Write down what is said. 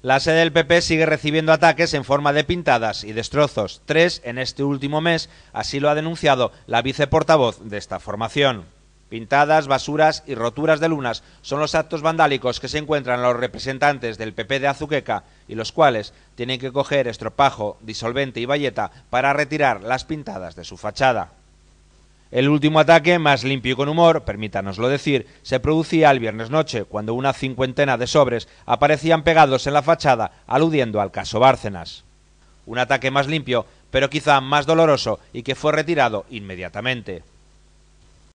La sede del PP sigue recibiendo ataques en forma de pintadas y destrozos, tres en este último mes, así lo ha denunciado la viceportavoz de esta formación. Pintadas, basuras y roturas de lunas son los actos vandálicos que se encuentran los representantes del PP de Azuqueca y los cuales tienen que coger estropajo, disolvente y valleta para retirar las pintadas de su fachada. El último ataque, más limpio y con humor, permítanoslo decir, se producía el viernes noche, cuando una cincuentena de sobres aparecían pegados en la fachada, aludiendo al caso Bárcenas. Un ataque más limpio, pero quizá más doloroso, y que fue retirado inmediatamente.